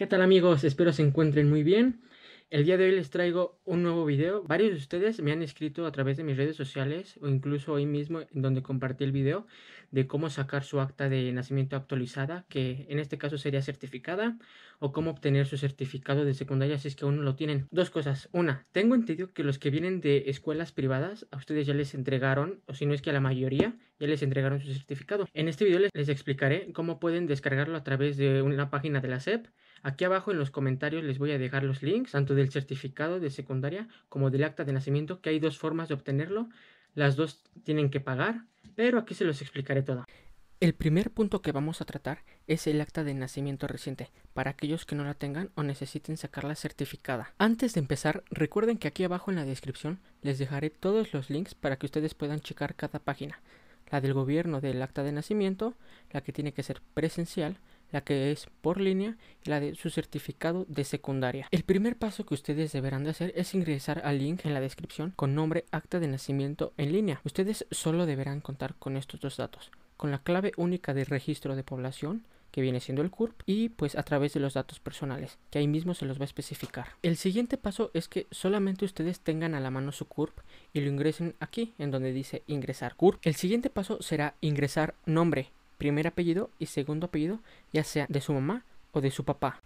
¿Qué tal amigos? Espero se encuentren muy bien. El día de hoy les traigo un nuevo video. Varios de ustedes me han escrito a través de mis redes sociales o incluso hoy mismo en donde compartí el video de cómo sacar su acta de nacimiento actualizada, que en este caso sería certificada, o cómo obtener su certificado de secundaria si es que aún no lo tienen. Dos cosas. Una, tengo entendido que los que vienen de escuelas privadas a ustedes ya les entregaron, o si no es que a la mayoría, ya les entregaron su certificado. En este video les, les explicaré cómo pueden descargarlo a través de una página de la SEP Aquí abajo en los comentarios les voy a dejar los links, tanto del certificado de secundaria como del acta de nacimiento, que hay dos formas de obtenerlo. Las dos tienen que pagar, pero aquí se los explicaré todo. El primer punto que vamos a tratar es el acta de nacimiento reciente, para aquellos que no la tengan o necesiten sacarla certificada. Antes de empezar, recuerden que aquí abajo en la descripción les dejaré todos los links para que ustedes puedan checar cada página. La del gobierno del acta de nacimiento, la que tiene que ser presencial, la que es por línea y la de su certificado de secundaria. El primer paso que ustedes deberán de hacer es ingresar al link en la descripción con nombre acta de nacimiento en línea. Ustedes solo deberán contar con estos dos datos, con la clave única de registro de población que viene siendo el CURP, y pues a través de los datos personales, que ahí mismo se los va a especificar. El siguiente paso es que solamente ustedes tengan a la mano su CURP y lo ingresen aquí, en donde dice ingresar CURP. El siguiente paso será ingresar nombre, primer apellido y segundo apellido, ya sea de su mamá o de su papá.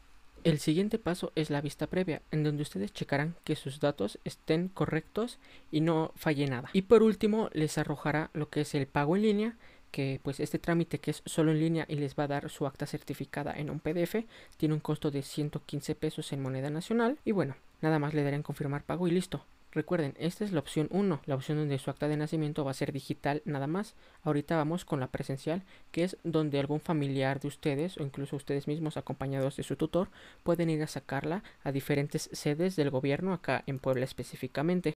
El siguiente paso es la vista previa, en donde ustedes checarán que sus datos estén correctos y no falle nada. Y por último, les arrojará lo que es el pago en línea, que pues este trámite que es solo en línea y les va a dar su acta certificada en un PDF, tiene un costo de 115 pesos en moneda nacional. Y bueno, nada más le darán confirmar pago y listo. Recuerden, esta es la opción 1, la opción donde su acta de nacimiento va a ser digital nada más. Ahorita vamos con la presencial, que es donde algún familiar de ustedes o incluso ustedes mismos acompañados de su tutor pueden ir a sacarla a diferentes sedes del gobierno acá en Puebla específicamente.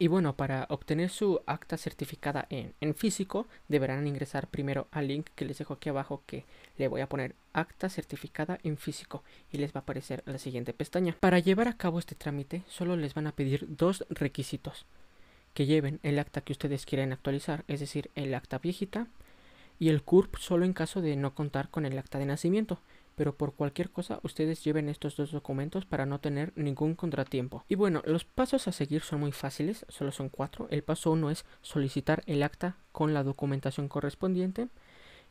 Y bueno, para obtener su acta certificada en, físico, deberán ingresar primero al link que les dejo aquí abajo que le voy a poner acta certificada en físico y les va a aparecer la siguiente pestaña. Para llevar a cabo este trámite, solo les van a pedir dos requisitos. Que lleven el acta que ustedes quieren actualizar, es decir, el acta viejita y el CURP solo en caso de no contar con el acta de nacimiento pero por cualquier cosa ustedes lleven estos dos documentos para no tener ningún contratiempo. Y bueno, los pasos a seguir son muy fáciles, solo son cuatro. El paso uno es solicitar el acta con la documentación correspondiente.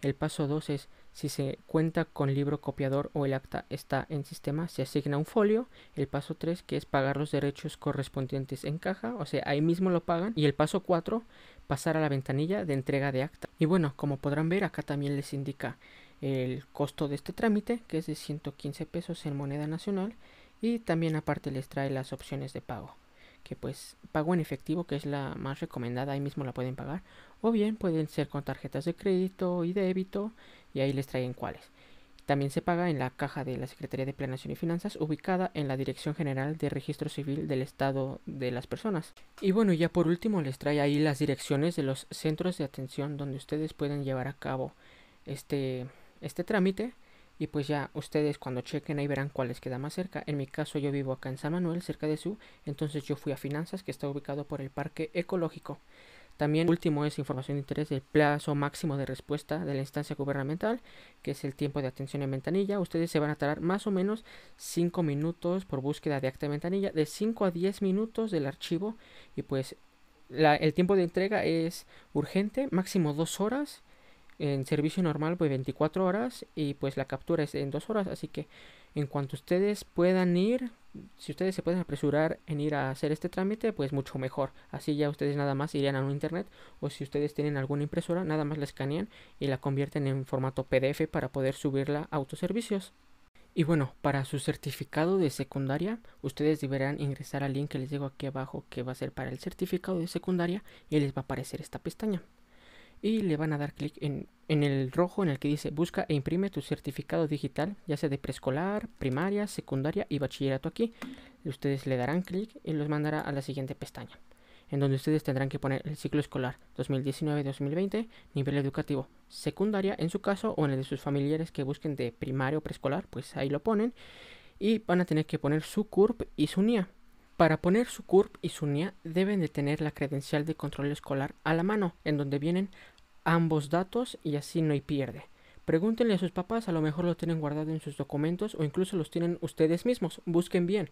El paso 2 es si se cuenta con libro copiador o el acta está en sistema, se asigna un folio. El paso 3 que es pagar los derechos correspondientes en caja, o sea, ahí mismo lo pagan. Y el paso 4, pasar a la ventanilla de entrega de acta. Y bueno, como podrán ver, acá también les indica el costo de este trámite, que es de 115 pesos en moneda nacional, y también aparte les trae las opciones de pago, que pues pago en efectivo, que es la más recomendada, ahí mismo la pueden pagar, o bien pueden ser con tarjetas de crédito y débito, y ahí les traen cuáles. También se paga en la caja de la Secretaría de Planación y Finanzas, ubicada en la Dirección General de Registro Civil del Estado de las Personas. Y bueno, ya por último les trae ahí las direcciones de los centros de atención donde ustedes pueden llevar a cabo este este trámite y pues ya ustedes cuando chequen ahí verán cuál les queda más cerca. En mi caso yo vivo acá en San Manuel, cerca de su, entonces yo fui a Finanzas que está ubicado por el Parque Ecológico. También último es información de interés el plazo máximo de respuesta de la instancia gubernamental, que es el tiempo de atención en ventanilla. Ustedes se van a tardar más o menos 5 minutos por búsqueda de acta de ventanilla, de 5 a 10 minutos del archivo y pues el tiempo de entrega es urgente, máximo 2 horas en servicio normal, pues 24 horas y pues la captura es en 2 horas. Así que en cuanto ustedes puedan ir, si ustedes se pueden apresurar en ir a hacer este trámite, pues mucho mejor. Así ya ustedes nada más irían a un internet o si ustedes tienen alguna impresora, nada más la escanean y la convierten en formato PDF para poder subirla a autoservicios. Y bueno, para su certificado de secundaria, ustedes deberán ingresar al link que les digo aquí abajo que va a ser para el certificado de secundaria y les va a aparecer esta pestaña y le van a dar clic en, el rojo en el que dice busca e imprime tu certificado digital, ya sea de preescolar, primaria, secundaria y bachillerato aquí. Ustedes le darán clic y los mandará a la siguiente pestaña, en donde ustedes tendrán que poner el ciclo escolar 2019-2020, nivel educativo secundaria en su caso o en el de sus familiares que busquen de primario o preescolar, pues ahí lo ponen. Y van a tener que poner su CURP y su NIA. Para poner su CURP y su NIA deben de tener la credencial de control escolar a la mano, en donde vienen ambos datos y así no hay pierde. Pregúntenle a sus papás, a lo mejor lo tienen guardado en sus documentos o incluso los tienen ustedes mismos, busquen bien.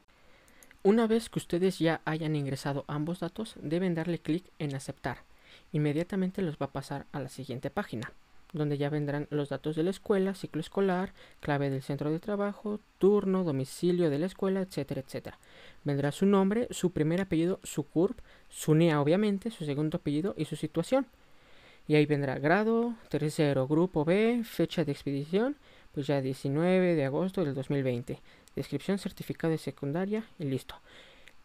Una vez que ustedes ya hayan ingresado ambos datos, deben darle clic en aceptar. Inmediatamente los va a pasar a la siguiente página donde ya vendrán los datos de la escuela, ciclo escolar, clave del centro de trabajo, turno, domicilio de la escuela, etcétera, etcétera. Vendrá su nombre, su primer apellido, su CURP, su NEA obviamente, su segundo apellido y su situación. Y ahí vendrá grado, tercero, grupo B, fecha de expedición, pues ya 19 de agosto del 2020. Descripción, certificado de secundaria y listo.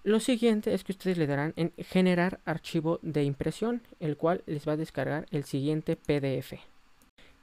Lo siguiente es que ustedes le darán en generar archivo de impresión, el cual les va a descargar el siguiente PDF.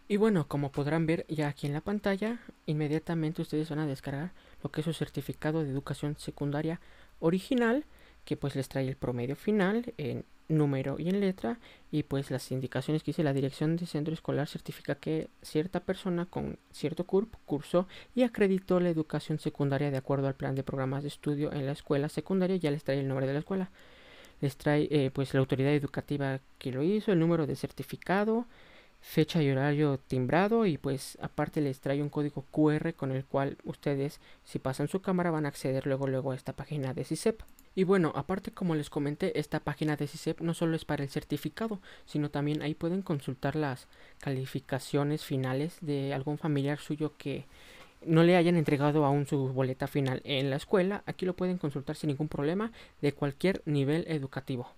Y bueno, como podrán ver ya aquí en la pantalla, inmediatamente ustedes van a descargar lo que es su certificado de educación secundaria original, que pues les trae el promedio final en número y en letra, y pues las indicaciones que dice la dirección de centro escolar certifica que cierta persona con cierto CURP cursó y acreditó la educación secundaria de acuerdo al plan de programas de estudio en la escuela secundaria, ya les trae el nombre de la escuela, les trae eh, pues la autoridad educativa que lo hizo, el número de certificado, fecha y horario timbrado y pues aparte les trae un código QR con el cual ustedes si pasan su cámara van a acceder luego luego a esta página de CISEP. Y bueno, aparte como les comenté, esta página de CISEP no solo es para el certificado, sino también ahí pueden consultar las calificaciones finales de algún familiar suyo que no le hayan entregado aún su boleta final en la escuela. Aquí lo pueden consultar sin ningún problema de cualquier nivel educativo.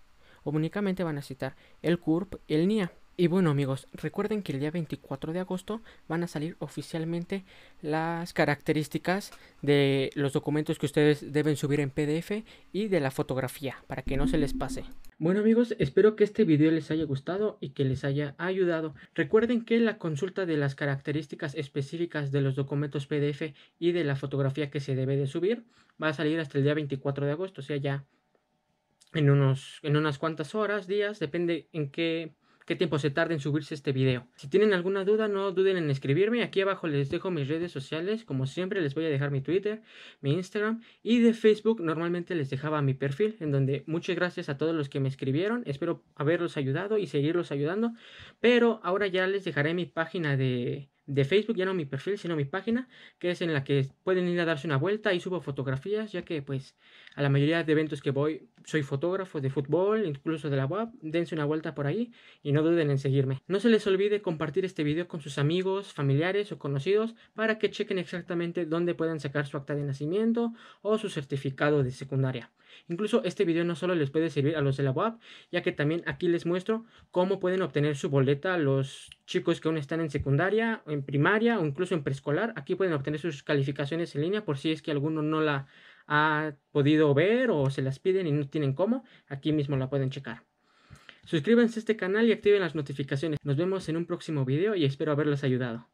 O únicamente van a citar el CURP y el NIA. Y bueno amigos, recuerden que el día 24 de agosto van a salir oficialmente las características de los documentos que ustedes deben subir en PDF y de la fotografía para que no se les pase. Bueno amigos, espero que este video les haya gustado y que les haya ayudado. Recuerden que la consulta de las características específicas de los documentos PDF y de la fotografía que se debe de subir va a salir hasta el día 24 de agosto, o sea ya en, unos, en unas cuantas horas, días, depende en qué qué tiempo se tarda en subirse este video. Si tienen alguna duda, no duden en escribirme. Aquí abajo les dejo mis redes sociales. Como siempre, les voy a dejar mi Twitter, mi Instagram y de Facebook. Normalmente les dejaba mi perfil, en donde muchas gracias a todos los que me escribieron. Espero haberlos ayudado y seguirlos ayudando. Pero ahora ya les dejaré mi página de de Facebook, ya no mi perfil, sino mi página, que es en la que pueden ir a darse una vuelta y subo fotografías, ya que pues a la mayoría de eventos que voy soy fotógrafo de fútbol, incluso de la web, dense una vuelta por ahí y no duden en seguirme. No se les olvide compartir este video con sus amigos, familiares o conocidos para que chequen exactamente dónde puedan sacar su acta de nacimiento o su certificado de secundaria. Incluso este video no solo les puede servir a los de la web, ya que también aquí les muestro cómo pueden obtener su boleta los chicos que aún están en secundaria, en primaria o incluso en preescolar. Aquí pueden obtener sus calificaciones en línea por si es que alguno no la ha podido ver o se las piden y no tienen cómo. Aquí mismo la pueden checar. Suscríbanse a este canal y activen las notificaciones. Nos vemos en un próximo video y espero haberles ayudado.